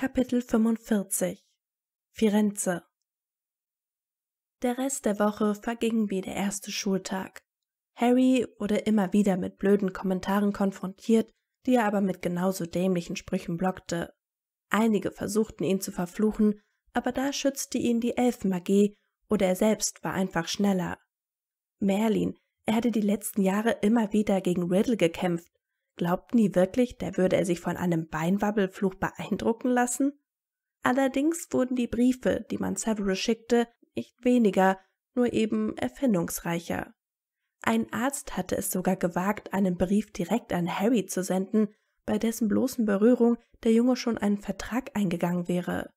Kapitel 45 Firenze Der Rest der Woche verging wie der erste Schultag. Harry wurde immer wieder mit blöden Kommentaren konfrontiert, die er aber mit genauso dämlichen Sprüchen blockte. Einige versuchten ihn zu verfluchen, aber da schützte ihn die Elfenmagie oder er selbst war einfach schneller. Merlin, er hatte die letzten Jahre immer wieder gegen Riddle gekämpft Glaubten die wirklich, da würde er sich von einem Beinwabbelfluch beeindrucken lassen? Allerdings wurden die Briefe, die man Severus schickte, nicht weniger, nur eben erfindungsreicher. Ein Arzt hatte es sogar gewagt, einen Brief direkt an Harry zu senden, bei dessen bloßen Berührung der Junge schon einen Vertrag eingegangen wäre.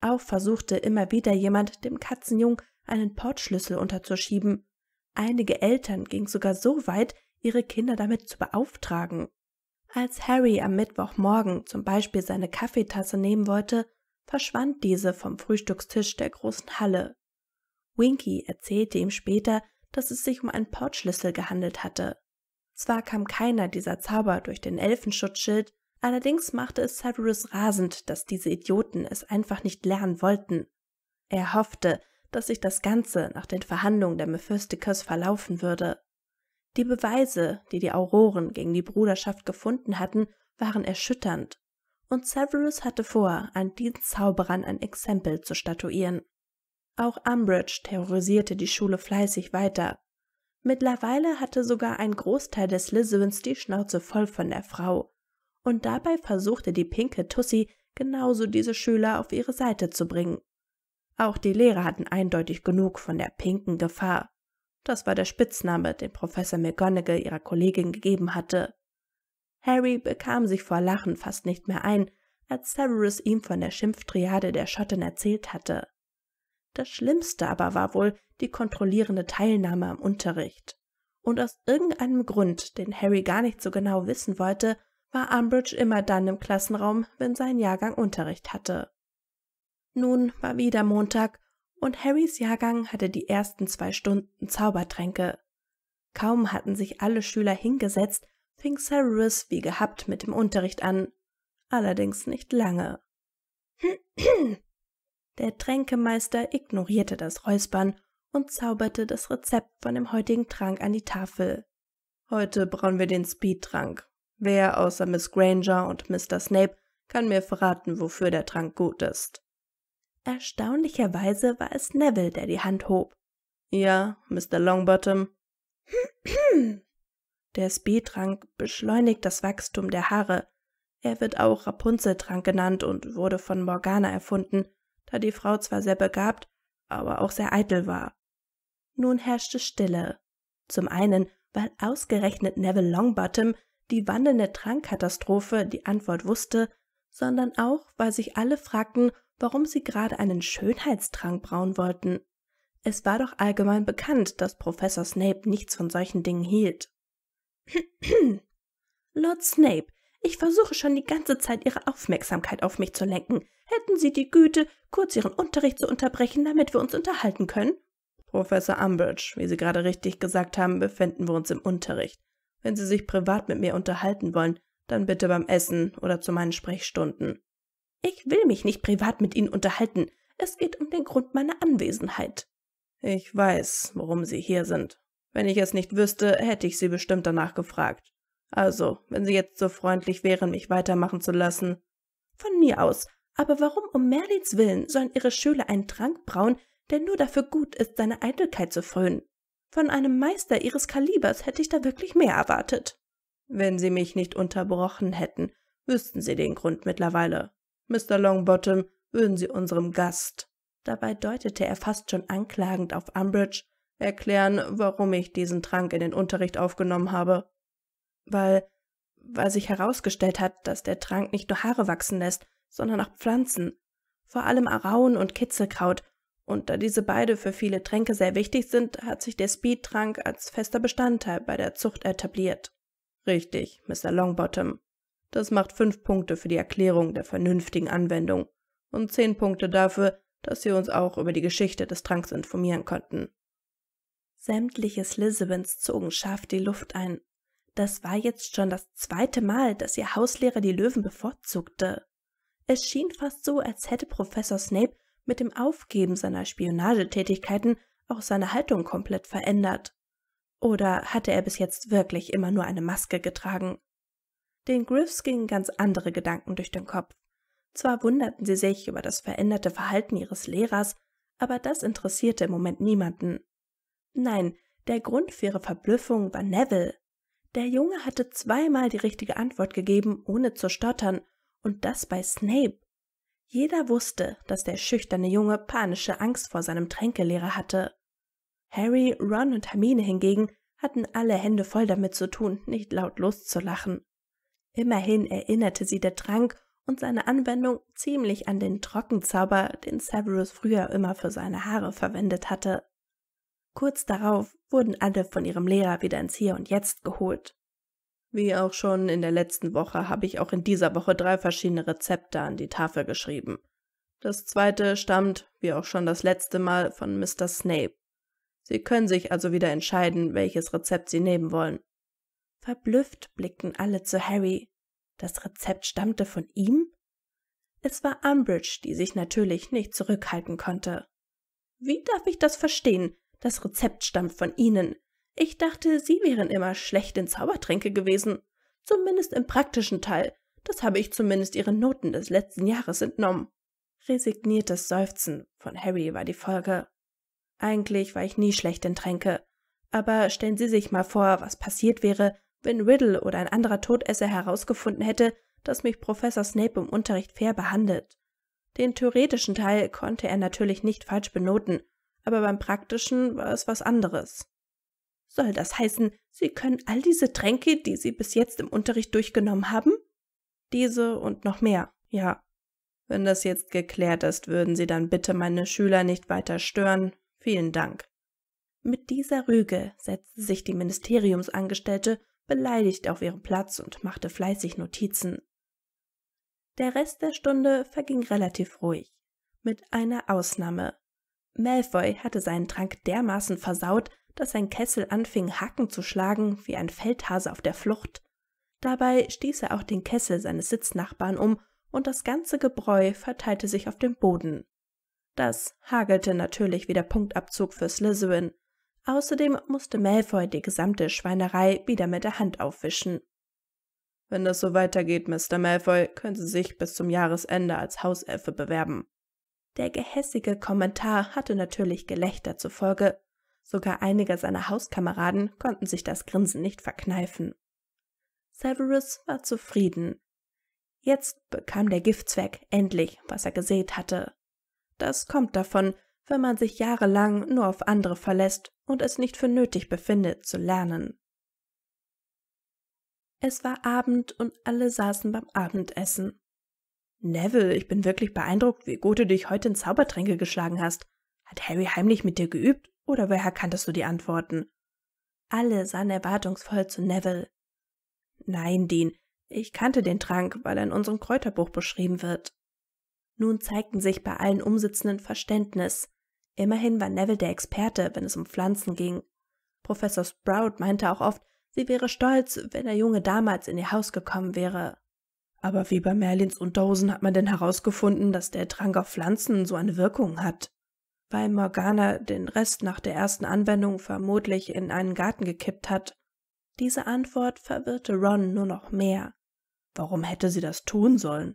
Auch versuchte immer wieder jemand, dem Katzenjung einen Portschlüssel unterzuschieben. Einige Eltern gingen sogar so weit, ihre Kinder damit zu beauftragen. Als Harry am Mittwochmorgen zum Beispiel seine Kaffeetasse nehmen wollte, verschwand diese vom Frühstückstisch der großen Halle. Winky erzählte ihm später, dass es sich um einen Portschlüssel gehandelt hatte. Zwar kam keiner dieser Zauber durch den Elfenschutzschild, allerdings machte es Severus rasend, dass diese Idioten es einfach nicht lernen wollten. Er hoffte, dass sich das Ganze nach den Verhandlungen der Mephisticus verlaufen würde. Die Beweise, die die Auroren gegen die Bruderschaft gefunden hatten, waren erschütternd, und Severus hatte vor, an diesen Zauberern ein Exempel zu statuieren. Auch Umbridge terrorisierte die Schule fleißig weiter. Mittlerweile hatte sogar ein Großteil des Lizards die Schnauze voll von der Frau, und dabei versuchte die pinke Tussi genauso diese Schüler auf ihre Seite zu bringen. Auch die Lehrer hatten eindeutig genug von der pinken Gefahr. Das war der Spitzname, den Professor McGonagall ihrer Kollegin gegeben hatte. Harry bekam sich vor Lachen fast nicht mehr ein, als Severus ihm von der Schimpftriade der Schotten erzählt hatte. Das Schlimmste aber war wohl die kontrollierende Teilnahme am Unterricht. Und aus irgendeinem Grund, den Harry gar nicht so genau wissen wollte, war Umbridge immer dann im Klassenraum, wenn sein Jahrgang Unterricht hatte. Nun war wieder Montag und Harrys Jahrgang hatte die ersten zwei Stunden Zaubertränke. Kaum hatten sich alle Schüler hingesetzt, fing Severus wie gehabt mit dem Unterricht an, allerdings nicht lange. Der Tränkemeister ignorierte das Räuspern und zauberte das Rezept von dem heutigen Trank an die Tafel. Heute brauchen wir den Speedtrank. Wer außer Miss Granger und Mr. Snape kann mir verraten, wofür der Trank gut ist? Erstaunlicherweise war es Neville, der die Hand hob. Ja, Mr. Longbottom. Der Speedtrank beschleunigt das Wachstum der Haare. Er wird auch Rapunzeltrank genannt und wurde von Morgana erfunden, da die Frau zwar sehr begabt, aber auch sehr eitel war. Nun herrschte Stille. Zum einen, weil ausgerechnet Neville Longbottom die wandelnde Trankkatastrophe die Antwort wusste, sondern auch, weil sich alle fragten, warum sie gerade einen Schönheitstrank brauen wollten. Es war doch allgemein bekannt, dass Professor Snape nichts von solchen Dingen hielt. Lord Snape, ich versuche schon die ganze Zeit, Ihre Aufmerksamkeit auf mich zu lenken. Hätten Sie die Güte, kurz Ihren Unterricht zu unterbrechen, damit wir uns unterhalten können? Professor Umbridge, wie Sie gerade richtig gesagt haben, befinden wir uns im Unterricht. Wenn Sie sich privat mit mir unterhalten wollen, dann bitte beim Essen oder zu meinen Sprechstunden. Ich will mich nicht privat mit Ihnen unterhalten. Es geht um den Grund meiner Anwesenheit. Ich weiß, warum Sie hier sind. Wenn ich es nicht wüsste, hätte ich Sie bestimmt danach gefragt. Also, wenn Sie jetzt so freundlich wären, mich weitermachen zu lassen. Von mir aus. Aber warum um Merlins Willen sollen Ihre Schüler einen Trank brauen, der nur dafür gut ist, seine Eitelkeit zu frönen? Von einem Meister Ihres Kalibers hätte ich da wirklich mehr erwartet. Wenn Sie mich nicht unterbrochen hätten, wüssten Sie den Grund mittlerweile. Mr. Longbottom, würden Sie unserem Gast, dabei deutete er fast schon anklagend auf Umbridge, erklären, warum ich diesen Trank in den Unterricht aufgenommen habe. Weil, weil sich herausgestellt hat, dass der Trank nicht nur Haare wachsen lässt, sondern auch Pflanzen, vor allem Arauen und Kitzelkraut, und da diese beide für viele Tränke sehr wichtig sind, hat sich der Speedtrank als fester Bestandteil bei der Zucht etabliert. Richtig, Mr. Longbottom. Das macht fünf Punkte für die Erklärung der vernünftigen Anwendung und zehn Punkte dafür, dass sie uns auch über die Geschichte des Tranks informieren konnten. Sämtliche Slizevans zogen scharf die Luft ein. Das war jetzt schon das zweite Mal, dass ihr Hauslehrer die Löwen bevorzugte. Es schien fast so, als hätte Professor Snape mit dem Aufgeben seiner Spionagetätigkeiten auch seine Haltung komplett verändert. Oder hatte er bis jetzt wirklich immer nur eine Maske getragen? Den Griffs gingen ganz andere Gedanken durch den Kopf. Zwar wunderten sie sich über das veränderte Verhalten ihres Lehrers, aber das interessierte im Moment niemanden. Nein, der Grund für ihre Verblüffung war Neville. Der Junge hatte zweimal die richtige Antwort gegeben, ohne zu stottern, und das bei Snape. Jeder wusste, dass der schüchterne Junge panische Angst vor seinem Tränkelehrer hatte. Harry, Ron und Hermine hingegen hatten alle Hände voll damit zu tun, nicht laut loszulachen. Immerhin erinnerte sie der Trank und seine Anwendung ziemlich an den Trockenzauber, den Severus früher immer für seine Haare verwendet hatte. Kurz darauf wurden alle von ihrem Lehrer wieder ins Hier und Jetzt geholt. Wie auch schon in der letzten Woche habe ich auch in dieser Woche drei verschiedene Rezepte an die Tafel geschrieben. Das zweite stammt, wie auch schon das letzte Mal, von Mr. Snape. Sie können sich also wieder entscheiden, welches Rezept Sie nehmen wollen. Verblüfft blickten alle zu Harry. Das Rezept stammte von ihm? Es war Umbridge, die sich natürlich nicht zurückhalten konnte. Wie darf ich das verstehen? Das Rezept stammt von Ihnen. Ich dachte, Sie wären immer schlecht in Zaubertränke gewesen. Zumindest im praktischen Teil. Das habe ich zumindest Ihren Noten des letzten Jahres entnommen. Resigniertes Seufzen von Harry war die Folge. Eigentlich war ich nie schlecht in Tränke. Aber stellen Sie sich mal vor, was passiert wäre, wenn Riddle oder ein anderer Todesser herausgefunden hätte, dass mich Professor Snape im Unterricht fair behandelt. Den theoretischen Teil konnte er natürlich nicht falsch benoten, aber beim praktischen war es was anderes. Soll das heißen, Sie können all diese Tränke, die Sie bis jetzt im Unterricht durchgenommen haben? Diese und noch mehr, ja. Wenn das jetzt geklärt ist, würden Sie dann bitte meine Schüler nicht weiter stören. Vielen Dank. Mit dieser Rüge setzte sich die Ministeriumsangestellte beleidigt auf ihren Platz und machte fleißig Notizen. Der Rest der Stunde verging relativ ruhig, mit einer Ausnahme. Malfoy hatte seinen Trank dermaßen versaut, dass sein Kessel anfing, Hacken zu schlagen, wie ein Feldhase auf der Flucht. Dabei stieß er auch den Kessel seines Sitznachbarn um und das ganze Gebräu verteilte sich auf dem Boden. Das hagelte natürlich wie der Punktabzug für Slytherin, Außerdem musste Malfoy die gesamte Schweinerei wieder mit der Hand aufwischen. Wenn das so weitergeht, Mr. Malfoy, können Sie sich bis zum Jahresende als Hauselfe bewerben. Der gehässige Kommentar hatte natürlich Gelächter zur Folge. Sogar einige seiner Hauskameraden konnten sich das Grinsen nicht verkneifen. Severus war zufrieden. Jetzt bekam der Giftzweck endlich, was er gesät hatte. Das kommt davon, wenn man sich jahrelang nur auf andere verlässt und es nicht für nötig befindet, zu lernen. Es war Abend und alle saßen beim Abendessen. Neville, ich bin wirklich beeindruckt, wie gut du dich heute in Zaubertränke geschlagen hast. Hat Harry heimlich mit dir geübt oder woher kanntest du die Antworten? Alle sahen erwartungsvoll zu Neville. Nein, Dean, ich kannte den Trank, weil er in unserem Kräuterbuch beschrieben wird. Nun zeigten sich bei allen Umsitzenden Verständnis. Immerhin war Neville der Experte, wenn es um Pflanzen ging. Professor Sprout meinte auch oft, sie wäre stolz, wenn der Junge damals in ihr Haus gekommen wäre. Aber wie bei Merlins Unterhosen hat man denn herausgefunden, dass der Trank auf Pflanzen so eine Wirkung hat? Weil Morgana den Rest nach der ersten Anwendung vermutlich in einen Garten gekippt hat. Diese Antwort verwirrte Ron nur noch mehr. Warum hätte sie das tun sollen?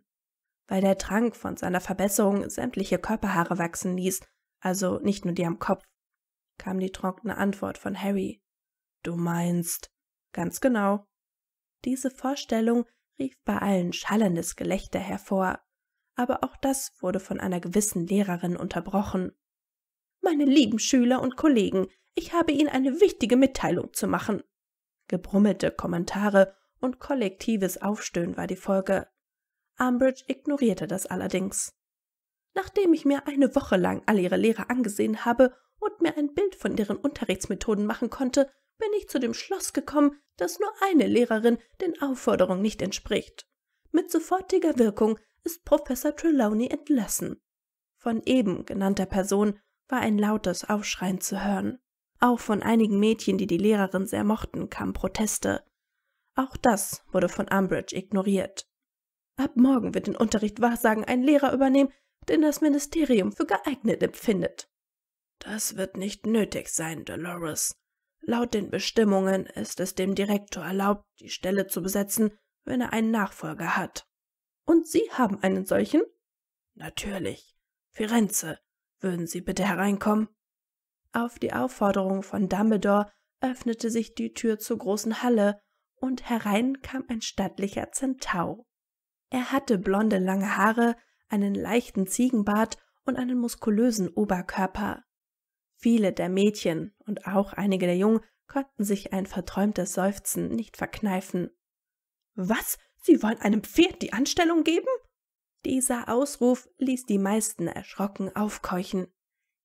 Weil der Trank von seiner Verbesserung sämtliche Körperhaare wachsen ließ also nicht nur dir am Kopf, kam die trockene Antwort von Harry. Du meinst, ganz genau. Diese Vorstellung rief bei allen schallendes Gelächter hervor, aber auch das wurde von einer gewissen Lehrerin unterbrochen. Meine lieben Schüler und Kollegen, ich habe Ihnen eine wichtige Mitteilung zu machen. Gebrummelte Kommentare und kollektives Aufstöhnen war die Folge. Umbridge ignorierte das allerdings. Nachdem ich mir eine Woche lang alle ihre Lehrer angesehen habe und mir ein Bild von deren Unterrichtsmethoden machen konnte, bin ich zu dem Schluss gekommen, dass nur eine Lehrerin den Aufforderungen nicht entspricht. Mit sofortiger Wirkung ist Professor Trelawney entlassen. Von eben genannter Person war ein lautes Aufschreien zu hören. Auch von einigen Mädchen, die die Lehrerin sehr mochten, kamen Proteste. Auch das wurde von Umbridge ignoriert. Ab morgen wird den Unterricht Wahrsagen ein Lehrer übernehmen, den das Ministerium für geeignet empfindet. Das wird nicht nötig sein, Dolores. Laut den Bestimmungen ist es dem Direktor erlaubt, die Stelle zu besetzen, wenn er einen Nachfolger hat. Und Sie haben einen solchen? Natürlich. Firenze, würden Sie bitte hereinkommen? Auf die Aufforderung von Dumbledore öffnete sich die Tür zur großen Halle, und herein kam ein stattlicher Zentaur. Er hatte blonde lange Haare, einen leichten Ziegenbart und einen muskulösen Oberkörper. Viele der Mädchen und auch einige der Jungen konnten sich ein verträumtes Seufzen nicht verkneifen. Was? Sie wollen einem Pferd die Anstellung geben? Dieser Ausruf ließ die meisten erschrocken aufkeuchen.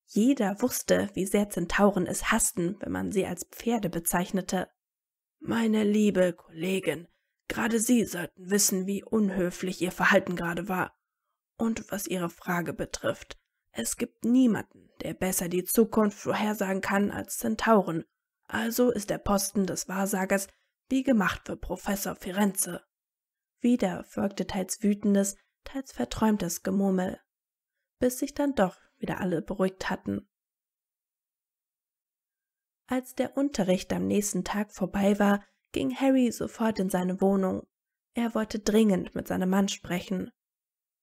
Jeder wusste, wie sehr Zentauren es hassten, wenn man sie als Pferde bezeichnete. Meine liebe Kollegin, gerade Sie sollten wissen, wie unhöflich Ihr Verhalten gerade war. Und was Ihre Frage betrifft, es gibt niemanden, der besser die Zukunft vorhersagen kann als Zentauren, also ist der Posten des Wahrsagers wie gemacht für Professor Firenze. Wieder folgte teils wütendes, teils verträumtes Gemurmel, bis sich dann doch wieder alle beruhigt hatten. Als der Unterricht am nächsten Tag vorbei war, ging Harry sofort in seine Wohnung. Er wollte dringend mit seinem Mann sprechen.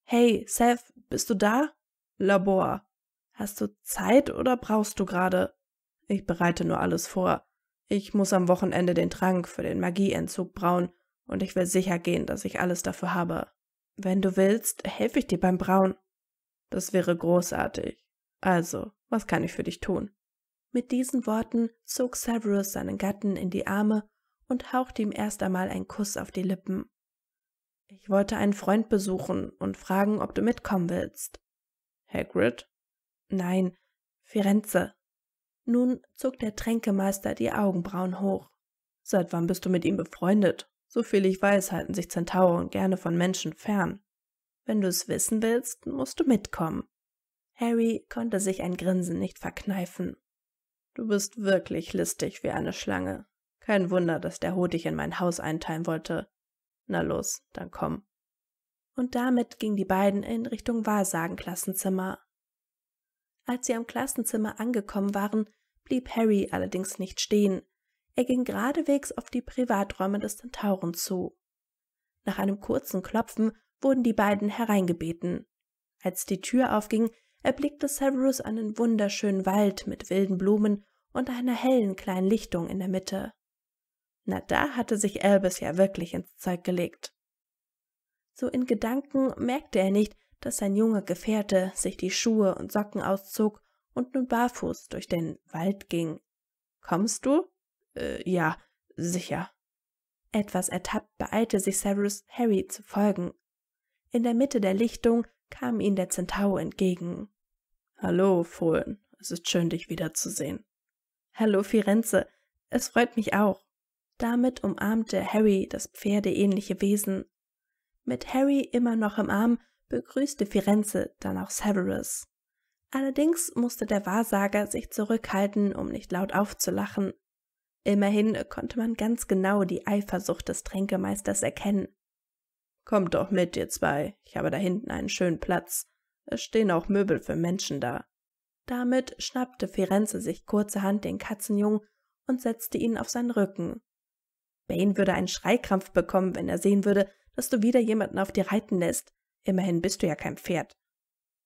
Hey, Seth, bist du da? Labor. Hast du Zeit oder brauchst du gerade? Ich bereite nur alles vor. Ich muss am Wochenende den Trank für den Magieentzug brauen und ich will sicher gehen, dass ich alles dafür habe. Wenn du willst, helfe ich dir beim Brauen. Das wäre großartig. Also, was kann ich für dich tun? Mit diesen Worten zog Severus seinen Gatten in die Arme und hauchte ihm erst einmal einen Kuss auf die Lippen. Ich wollte einen Freund besuchen und fragen, ob du mitkommen willst. Hagrid? Nein, Firenze. Nun zog der Tränkemeister die Augenbrauen hoch. Seit wann bist du mit ihm befreundet? Soviel ich weiß, halten sich Zentauren gerne von Menschen fern. Wenn du es wissen willst, musst du mitkommen. Harry konnte sich ein Grinsen nicht verkneifen. Du bist wirklich listig wie eine Schlange. Kein Wunder, dass der Hut dich in mein Haus einteilen wollte. Na los, dann komm. Und damit gingen die beiden in Richtung Wahrsagenklassenzimmer. Als sie am Klassenzimmer angekommen waren, blieb Harry allerdings nicht stehen. Er ging geradewegs auf die Privaträume des Tantauren zu. Nach einem kurzen Klopfen wurden die beiden hereingebeten. Als die Tür aufging, erblickte Severus einen wunderschönen Wald mit wilden Blumen und einer hellen kleinen Lichtung in der Mitte. Na, da hatte sich Elbes ja wirklich ins Zeug gelegt. So in Gedanken merkte er nicht, dass sein junger Gefährte sich die Schuhe und Socken auszog und nun barfuß durch den Wald ging. Kommst du? Äh, ja, sicher. Etwas ertappt beeilte sich Severus, Harry zu folgen. In der Mitte der Lichtung kam ihm der Zentau entgegen. Hallo, Fohlen, es ist schön, dich wiederzusehen. Hallo, Firenze, es freut mich auch. Damit umarmte Harry das pferdeähnliche Wesen. Mit Harry immer noch im Arm begrüßte Firenze dann auch Severus. Allerdings musste der Wahrsager sich zurückhalten, um nicht laut aufzulachen. Immerhin konnte man ganz genau die Eifersucht des Tränkemeisters erkennen. Kommt doch mit, ihr zwei, ich habe da hinten einen schönen Platz. Es stehen auch Möbel für Menschen da. Damit schnappte Firenze sich kurzerhand den Katzenjungen und setzte ihn auf seinen Rücken, Bane würde einen Schreikrampf bekommen, wenn er sehen würde, dass du wieder jemanden auf dir reiten lässt. Immerhin bist du ja kein Pferd.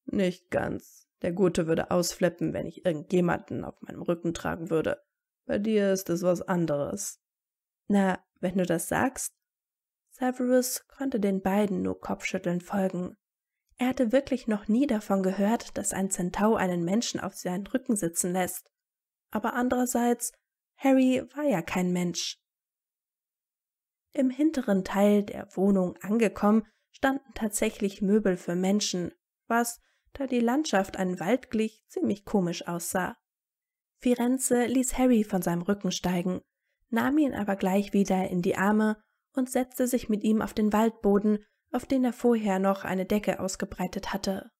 Nicht ganz. Der Gute würde ausflippen, wenn ich irgendjemanden auf meinem Rücken tragen würde. Bei dir ist es was anderes. Na, wenn du das sagst. Severus konnte den beiden nur kopfschütteln folgen. Er hatte wirklich noch nie davon gehört, dass ein Zentau einen Menschen auf seinen Rücken sitzen lässt. Aber andererseits, Harry war ja kein Mensch. Im hinteren Teil der Wohnung angekommen, standen tatsächlich Möbel für Menschen, was, da die Landschaft einen Wald glich, ziemlich komisch aussah. Firenze ließ Harry von seinem Rücken steigen, nahm ihn aber gleich wieder in die Arme und setzte sich mit ihm auf den Waldboden, auf den er vorher noch eine Decke ausgebreitet hatte.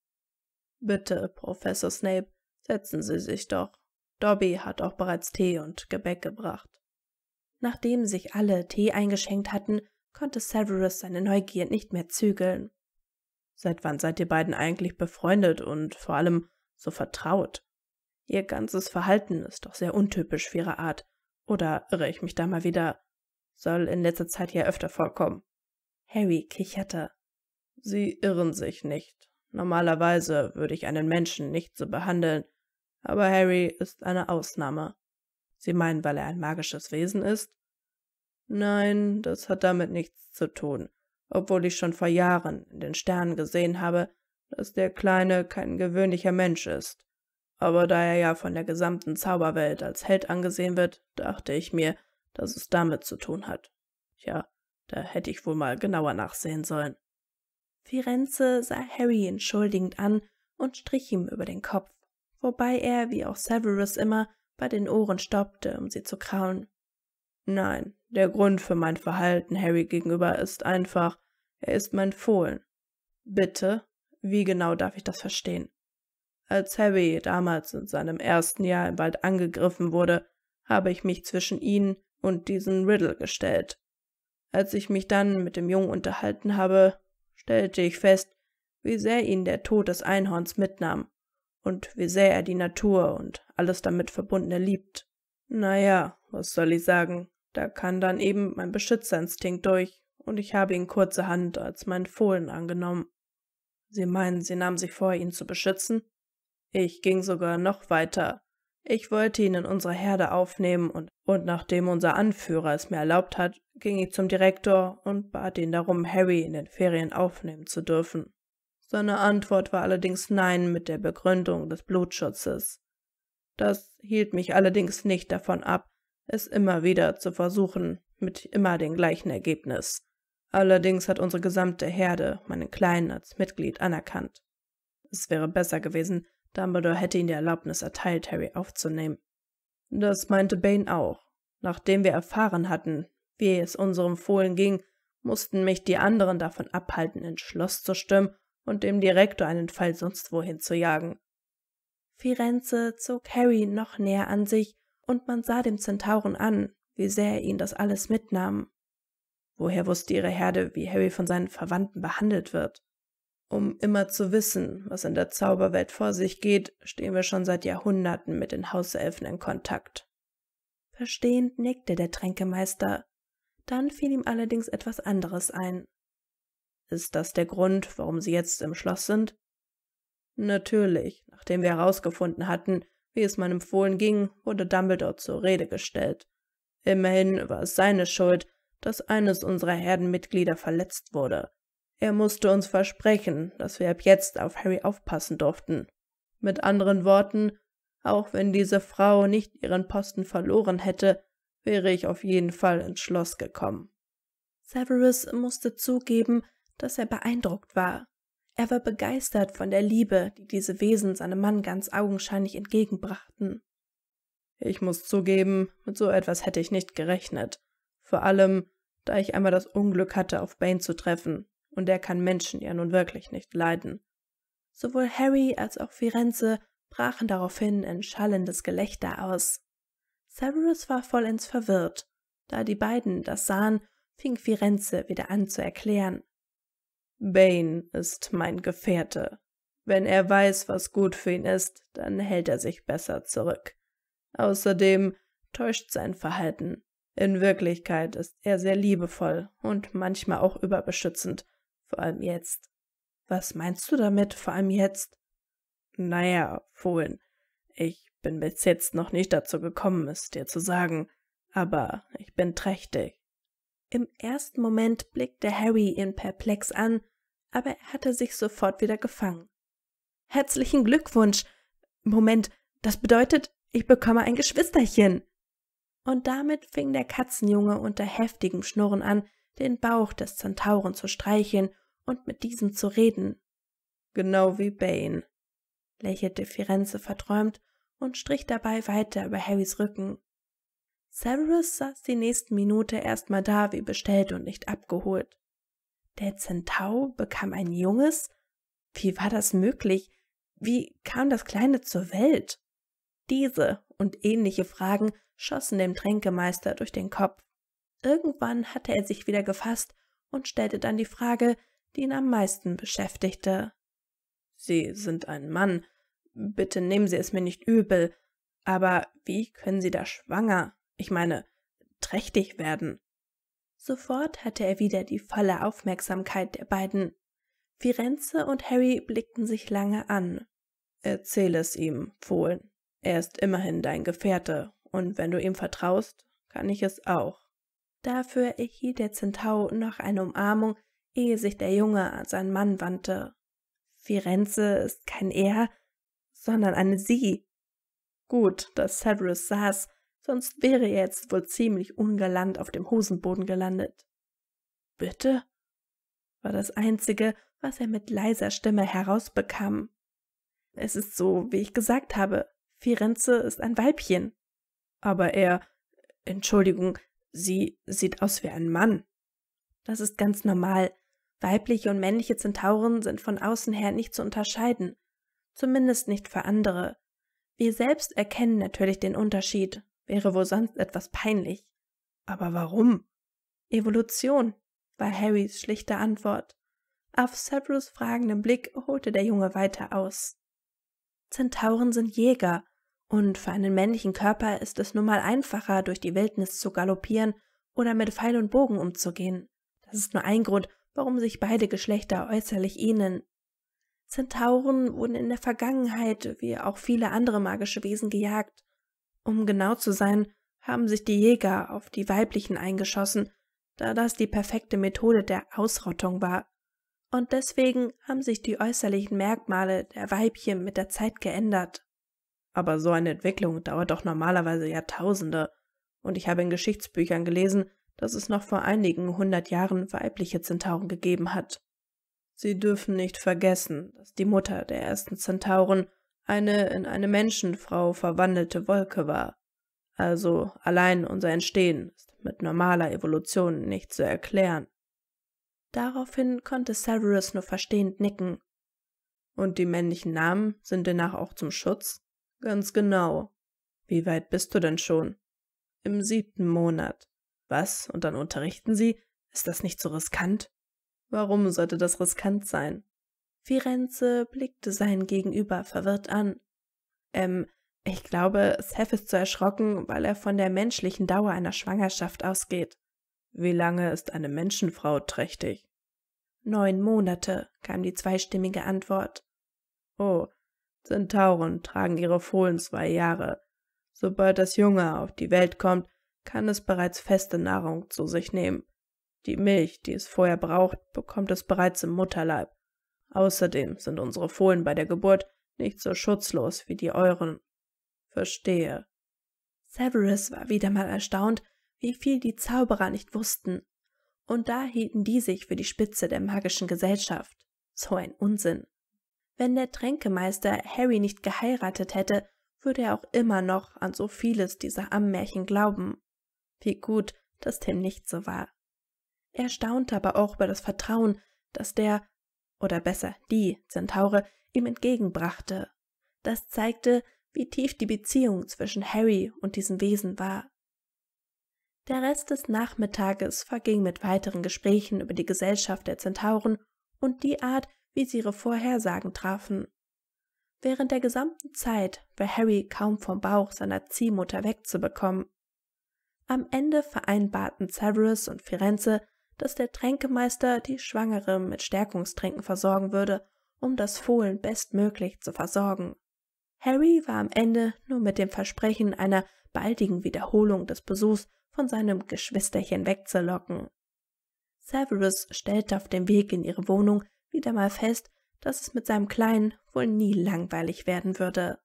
Bitte, Professor Snape, setzen Sie sich doch. Dobby hat auch bereits Tee und Gebäck gebracht. Nachdem sich alle Tee eingeschenkt hatten, konnte Severus seine Neugier nicht mehr zügeln. Seit wann seid ihr beiden eigentlich befreundet und vor allem so vertraut? Ihr ganzes Verhalten ist doch sehr untypisch für ihre Art. Oder irre ich mich da mal wieder? Soll in letzter Zeit ja öfter vorkommen. Harry kicherte. Sie irren sich nicht. Normalerweise würde ich einen Menschen nicht so behandeln, aber Harry ist eine Ausnahme. Sie meinen, weil er ein magisches Wesen ist? Nein, das hat damit nichts zu tun, obwohl ich schon vor Jahren in den Sternen gesehen habe, dass der Kleine kein gewöhnlicher Mensch ist. Aber da er ja von der gesamten Zauberwelt als Held angesehen wird, dachte ich mir, dass es damit zu tun hat. Tja, da hätte ich wohl mal genauer nachsehen sollen. Firenze sah Harry entschuldigend an und strich ihm über den Kopf, wobei er, wie auch Severus immer, bei den Ohren stoppte, um sie zu krauen. Nein, der Grund für mein Verhalten Harry gegenüber ist einfach, er ist mein Fohlen. Bitte, wie genau darf ich das verstehen? Als Harry damals in seinem ersten Jahr im Wald angegriffen wurde, habe ich mich zwischen ihn und diesen Riddle gestellt. Als ich mich dann mit dem Jungen unterhalten habe, stellte ich fest, wie sehr ihn der Tod des Einhorns mitnahm und wie sehr er die Natur und alles damit Verbundene liebt. Na ja, was soll ich sagen? Da kann dann eben mein Beschützerinstinkt durch, und ich habe ihn kurzerhand als meinen Fohlen angenommen. Sie meinen, sie nahm sich vor, ihn zu beschützen? Ich ging sogar noch weiter. Ich wollte ihn in unsere Herde aufnehmen und, und nachdem unser Anführer es mir erlaubt hat, ging ich zum Direktor und bat ihn darum, Harry in den Ferien aufnehmen zu dürfen. Seine Antwort war allerdings Nein mit der Begründung des Blutschutzes. Das hielt mich allerdings nicht davon ab, es immer wieder zu versuchen, mit immer dem gleichen Ergebnis. Allerdings hat unsere gesamte Herde meinen Kleinen als Mitglied anerkannt. Es wäre besser gewesen, Dumbledore hätte ihn die Erlaubnis erteilt, Harry aufzunehmen. Das meinte Bane auch. Nachdem wir erfahren hatten, wie es unserem Fohlen ging, mussten mich die anderen davon abhalten, ins Schloss zu stimmen und dem Direktor einen Fall sonst wohin zu jagen. Firenze zog Harry noch näher an sich, und man sah dem Zentauren an, wie sehr er ihn das alles mitnahm. Woher wusste ihre Herde, wie Harry von seinen Verwandten behandelt wird? Um immer zu wissen, was in der Zauberwelt vor sich geht, stehen wir schon seit Jahrhunderten mit den Hauselfen in Kontakt. Verstehend nickte der Tränkemeister. Dann fiel ihm allerdings etwas anderes ein. Ist das der Grund, warum Sie jetzt im Schloss sind? Natürlich. Nachdem wir herausgefunden hatten, wie es meinem empfohlen ging, wurde Dumbledore zur Rede gestellt. Immerhin war es seine Schuld, dass eines unserer Herdenmitglieder verletzt wurde. Er musste uns versprechen, dass wir ab jetzt auf Harry aufpassen durften. Mit anderen Worten, auch wenn diese Frau nicht ihren Posten verloren hätte, wäre ich auf jeden Fall ins Schloss gekommen. Severus musste zugeben, dass er beeindruckt war. Er war begeistert von der Liebe, die diese Wesen seinem Mann ganz augenscheinlich entgegenbrachten. Ich muss zugeben, mit so etwas hätte ich nicht gerechnet. Vor allem, da ich einmal das Unglück hatte, auf Bane zu treffen, und er kann Menschen ja nun wirklich nicht leiden. Sowohl Harry als auch Firenze brachen daraufhin in schallendes Gelächter aus. Severus war vollends verwirrt. Da die beiden das sahen, fing Firenze wieder an zu erklären. Bane ist mein Gefährte. Wenn er weiß, was gut für ihn ist, dann hält er sich besser zurück. Außerdem täuscht sein Verhalten. In Wirklichkeit ist er sehr liebevoll und manchmal auch überbeschützend, vor allem jetzt. Was meinst du damit, vor allem jetzt? Naja, Fohlen, ich bin bis jetzt noch nicht dazu gekommen, es dir zu sagen, aber ich bin trächtig. Im ersten Moment blickte Harry ihn perplex an aber er hatte sich sofort wieder gefangen. Herzlichen Glückwunsch! Moment, das bedeutet, ich bekomme ein Geschwisterchen! Und damit fing der Katzenjunge unter heftigem Schnurren an, den Bauch des Zentauren zu streicheln und mit diesem zu reden. Genau wie Bane, lächelte Firenze verträumt und strich dabei weiter über Harrys Rücken. Severus saß die nächste Minute erstmal da wie bestellt und nicht abgeholt. Der Zentau bekam ein junges? Wie war das möglich? Wie kam das Kleine zur Welt? Diese und ähnliche Fragen schossen dem Tränkemeister durch den Kopf. Irgendwann hatte er sich wieder gefasst und stellte dann die Frage, die ihn am meisten beschäftigte. Sie sind ein Mann. Bitte nehmen Sie es mir nicht übel. Aber wie können Sie da schwanger, ich meine, trächtig werden? Sofort hatte er wieder die volle Aufmerksamkeit der beiden. Firenze und Harry blickten sich lange an. Erzähl es ihm, Fohlen. Er ist immerhin dein Gefährte, und wenn du ihm vertraust, kann ich es auch. Dafür erhielt der Zentau noch eine Umarmung, ehe sich der Junge an seinen Mann wandte. Firenze ist kein Er, sondern eine Sie. Gut, dass Severus saß, sonst wäre er jetzt wohl ziemlich ungalant auf dem Hosenboden gelandet. Bitte? war das Einzige, was er mit leiser Stimme herausbekam. Es ist so, wie ich gesagt habe, Firenze ist ein Weibchen. Aber er, Entschuldigung, sie sieht aus wie ein Mann. Das ist ganz normal. Weibliche und männliche Zentauren sind von außen her nicht zu unterscheiden. Zumindest nicht für andere. Wir selbst erkennen natürlich den Unterschied, Wäre wohl sonst etwas peinlich. Aber warum? Evolution, war Harrys schlichte Antwort. Auf Severus fragendem Blick holte der Junge weiter aus. Zentauren sind Jäger, und für einen männlichen Körper ist es nun mal einfacher, durch die Wildnis zu galoppieren oder mit Pfeil und Bogen umzugehen. Das ist nur ein Grund, warum sich beide Geschlechter äußerlich ähneln. Zentauren wurden in der Vergangenheit, wie auch viele andere magische Wesen, gejagt um genau zu sein, haben sich die Jäger auf die weiblichen eingeschossen, da das die perfekte Methode der Ausrottung war. Und deswegen haben sich die äußerlichen Merkmale der Weibchen mit der Zeit geändert. Aber so eine Entwicklung dauert doch normalerweise Jahrtausende, und ich habe in Geschichtsbüchern gelesen, dass es noch vor einigen hundert Jahren weibliche Zentauren gegeben hat. Sie dürfen nicht vergessen, dass die Mutter der ersten Zentauren eine in eine Menschenfrau verwandelte Wolke war. Also allein unser Entstehen ist mit normaler Evolution nicht zu erklären. Daraufhin konnte Severus nur verstehend nicken. Und die männlichen Namen sind danach auch zum Schutz? Ganz genau. Wie weit bist du denn schon? Im siebten Monat. Was? Und dann unterrichten sie? Ist das nicht so riskant? Warum sollte das riskant sein? Firenze blickte sein Gegenüber verwirrt an. Ähm, ich glaube, Seth ist zu erschrocken, weil er von der menschlichen Dauer einer Schwangerschaft ausgeht. Wie lange ist eine Menschenfrau trächtig? Neun Monate, kam die zweistimmige Antwort. Oh, Zentauren tragen ihre Fohlen zwei Jahre. Sobald das Junge auf die Welt kommt, kann es bereits feste Nahrung zu sich nehmen. Die Milch, die es vorher braucht, bekommt es bereits im Mutterleib. Außerdem sind unsere Fohlen bei der Geburt nicht so schutzlos wie die euren. Verstehe. Severus war wieder mal erstaunt, wie viel die Zauberer nicht wussten. Und da hielten die sich für die Spitze der magischen Gesellschaft. So ein Unsinn. Wenn der Tränkemeister Harry nicht geheiratet hätte, würde er auch immer noch an so vieles dieser Ammärchen glauben. Wie gut, dass Tim nicht so war. Er staunte aber auch über das Vertrauen, das der oder besser die Zentaure, ihm entgegenbrachte. Das zeigte, wie tief die Beziehung zwischen Harry und diesem Wesen war. Der Rest des Nachmittages verging mit weiteren Gesprächen über die Gesellschaft der Zentauren und die Art, wie sie ihre Vorhersagen trafen. Während der gesamten Zeit war Harry kaum vom Bauch seiner Ziehmutter wegzubekommen. Am Ende vereinbarten Severus und Firenze, dass der Tränkemeister die Schwangere mit Stärkungstränken versorgen würde, um das Fohlen bestmöglich zu versorgen. Harry war am Ende nur mit dem Versprechen einer baldigen Wiederholung des Besuchs von seinem Geschwisterchen wegzulocken. Severus stellte auf dem Weg in ihre Wohnung wieder mal fest, dass es mit seinem Kleinen wohl nie langweilig werden würde.